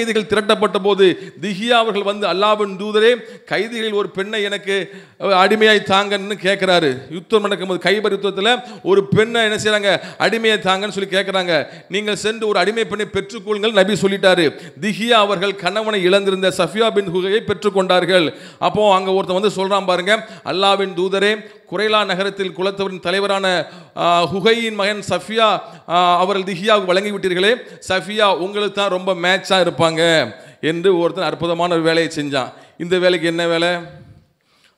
கைதிகள் திரட்டப்பட்ட போது திஹியா அவர்கள் வந்து அல்லாவின் தூதரே கைதிகளில் ஒரு பெண்ணை எனக்கு அடிமையாய் தாங்கன்னு கேட்குறாரு யுத்தம் நடக்கும்போது கைபர் யுத்தத்தில் ஒரு பெண்ணை என்ன செய்கிறாங்க அடிமையை தாங்கன்னு சொல்லி கேட்குறாங்க நீங்கள் சென்று ஒரு அடிமை பெண்ணை பெற்றுக்கொள்ளுங்கள் நபி சொல்லிட்டாரு திஹியா அவர்கள் கணவனை இழந்திருந்த சஃபியா பின் ஹுகையை பெற்றுக்கொண்டார்கள் அப்போ அங்கே ஒருத்தன் வந்து சொல்கிறான் பாருங்க அல்லாவின் தூதரே குறைலா நகரத்தில் குலத்தவரின் தலைவரான ஹுகையின் மகன் சஃபியா அவர்கள் திஹியாவுக்கு வழங்கிவிட்டீர்களே சஃபியா உங்களுக்கு தான் ரொம்ப மேட்சாக இருப்பாங்க என்று ஒருத்தன் அற்புதமான ஒரு வேலையை செஞ்சான் இந்த வேலைக்கு என்ன வேலை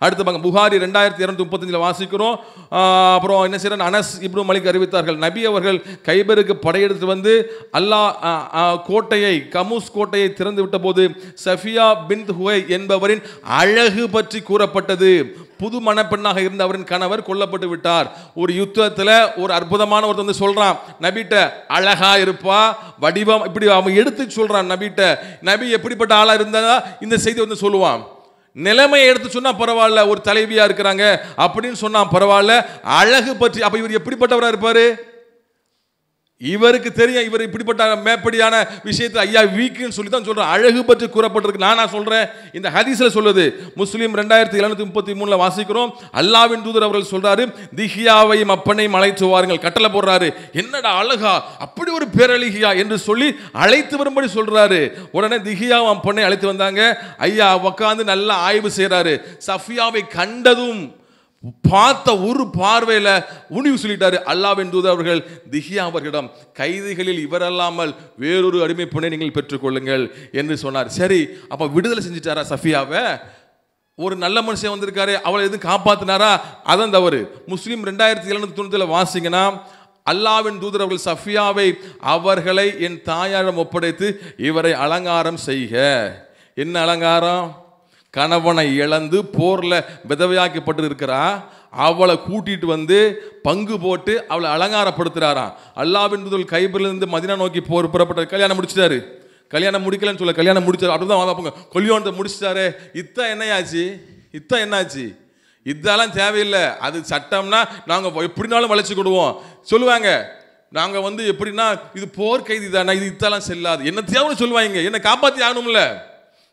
அடுத்து பாங்க புகாரி ரெண்டாயிரத்தி இரநூத்தி முப்பத்தஞ்சில் வாசிக்கிறோம் அப்புறம் என்ன செய்யறான் அனஸ் இப்னு மலிக் அறிவித்தார்கள் நபி அவர்கள் கைபருக்கு படையெடுத்து வந்து அல்லா கோட்டையை கமூஸ் கோட்டையை திறந்து விட்ட போது சஃபியா பின் ஹுவை என்பவரின் அழகு பற்றி கூறப்பட்டது புது மனப்பெண்ணாக இருந்த அவரின் கணவர் கொல்லப்பட்டு விட்டார் ஒரு யுத்தத்தில் ஒரு அற்புதமான ஒருத்தர் வந்து சொல்கிறான் நபிட்ட அழகா இருப்பா வடிவம் இப்படி அவன் எடுத்து சொல்கிறான் நபிட்ட நபி எப்படிப்பட்ட ஆளாக இருந்தால் இந்த செய்தி வந்து சொல்லுவான் நிலைமையை எடுத்து சொன்னால் பரவாயில்ல ஒரு தலைவியாக இருக்கிறாங்க அப்படின்னு சொன்னால் பரவாயில்ல அழகு பற்றி அப்போ இவர் எப்படிப்பட்டவராக இருப்பார் இவருக்கு தெரியும் இவர் இப்படிப்பட்ட மேப்படியான விஷயத்தை ஐயா வீக்குன்னு சொல்லி தான் சொல்கிறேன் அழகு பற்றி கூறப்பட்டிருக்கு நான் சொல்கிறேன் இந்த ஹதீஸில் சொல்லுது முஸ்லீம் ரெண்டாயிரத்தி எழுநூத்தி முப்பத்தி மூணில் வாசிக்கிறோம் அல்லாவின் தூதர் அவர்கள் சொல்கிறாரு திஹியாவையும் அப்பனையும் வாருங்கள் கட்டளை போடுறாரு என்னடா அழகா அப்படி ஒரு பேரழகியா என்று சொல்லி அழைத்து வரும்படி சொல்கிறாரு உடனே திஹியாவும் அப்பனை அழைத்து வந்தாங்க ஐயா உக்காந்து நல்லா ஆய்வு செய்கிறாரு சஃபியாவை கண்டதும் பார்த்த ஒரு பார்வையில் உணிவு சொல்லிட்டாரு அல்லாவின் தூதர் அவர்கள் திஹியா அவர்களிடம் கைதிகளில் இவரல்லாமல் வேறொரு அடிமை பொண்ணை நீங்கள் பெற்றுக்கொள்ளுங்கள் என்று சொன்னார் சரி அப்போ விடுதலை செஞ்சுட்டாரா சஃபியாவை ஒரு நல்ல மனுஷன் வந்திருக்காரு அவளை எதுவும் காப்பாத்தினாரா அதான் தவறு முஸ்லீம் ரெண்டாயிரத்தி எழுநூத்தி தொண்ணூற்றில் வாசிங்கன்னா அல்லாவின் தூதர் அவர்கள் சஃபியாவை அவர்களை என் தாயாரிடம் ஒப்படைத்து இவரை அலங்காரம் செய்க என்ன அலங்காரம் கணவனை இழந்து போரில் விதவையாக்கப்பட்டு இருக்கிறா அவளை கூட்டிகிட்டு வந்து பங்கு போட்டு அவளை அலங்காரப்படுத்துகிறாராம் அல்லாவின் முதல் கைபிலிருந்து மதினா நோக்கி போர் புறப்பட்ட கல்யாணம் முடிச்சிட்டாரு கல்யாணம் முடிக்கலன்னு சொல்ல கல்யாணம் முடிச்சார் அப்படி தான் போங்க கொல்யோணத்தை முடிச்சிட்டாரு இத்தான் என்னையாச்சு இத்தான் என்னாச்சு இதெல்லாம் தேவையில்லை அது சட்டம்னா நாங்கள் எப்படினாலும் கொடுவோம் சொல்லுவாங்க நாங்கள் வந்து எப்படின்னா இது போர் கைதி தானே இது இதெல்லாம் செல்லாது என்ன தேவைன்னு சொல்லுவாங்க என்னை காப்பாற்றி ஆகணும்ல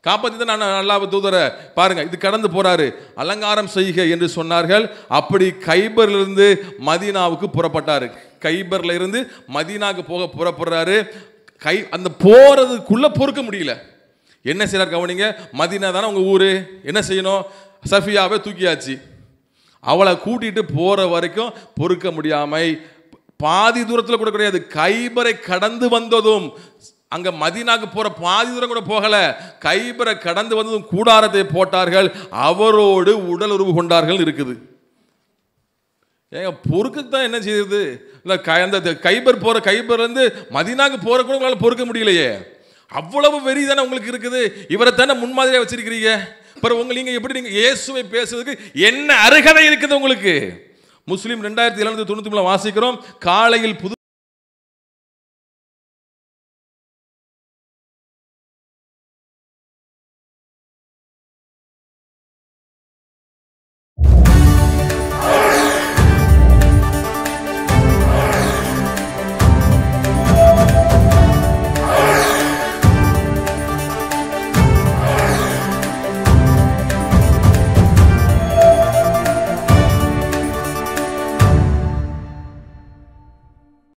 காப்பாற்றி தான் நான் நல்லா தூதரை பாருங்கள் இது கடந்து போகிறாரு அலங்காரம் செய்க என்று சொன்னார்கள் அப்படி கைபர்லேருந்து மதீனாவுக்கு புறப்பட்டார் கைபரில் இருந்து மதீனாவுக்கு போக புறப்படுறாரு கை அந்த போகிறதுக்குள்ளே பொறுக்க முடியல என்ன செய்கிறார் கவனிங்க மதீனா தானே உங்கள் ஊர் என்ன செய்யணும் சஃபியாவே தூக்கியாச்சு அவளை கூட்டிகிட்டு போகிற வரைக்கும் பொறுக்க முடியாமை பாதி தூரத்தில் கூட கிடையாது கைபரை கடந்து வந்ததும் அங்கே மதினாக்கு போகிற பாதி தூரம் கூட போகலை கைபரை கடந்து வந்ததும் கூடாரத்தை போட்டார்கள் அவரோடு உடல் உறவு கொண்டார்கள் இருக்குது ஏங்க பொறுக்கு தான் என்ன செய்யுது இல்லை க அந்த கைபர் போகிற கைபர்லேருந்து மதினாக்கு போகிற கூட உங்களால் பொறுக்க முடியலையே அவ்வளவு வெறி தானே உங்களுக்கு இருக்குது இவரை தானே முன்மாதிரியாக வச்சிருக்கிறீங்க அப்புறம் உங்களை நீங்கள் எப்படி நீங்கள் இயேசுவை பேசுறதுக்கு என்ன அருகதை இருக்குது உங்களுக்கு முஸ்லீம் ரெண்டாயிரத்தி எழுநூற்றி தொண்ணூற்றி மூணு வாசிக்கிறோம் காலையில் புது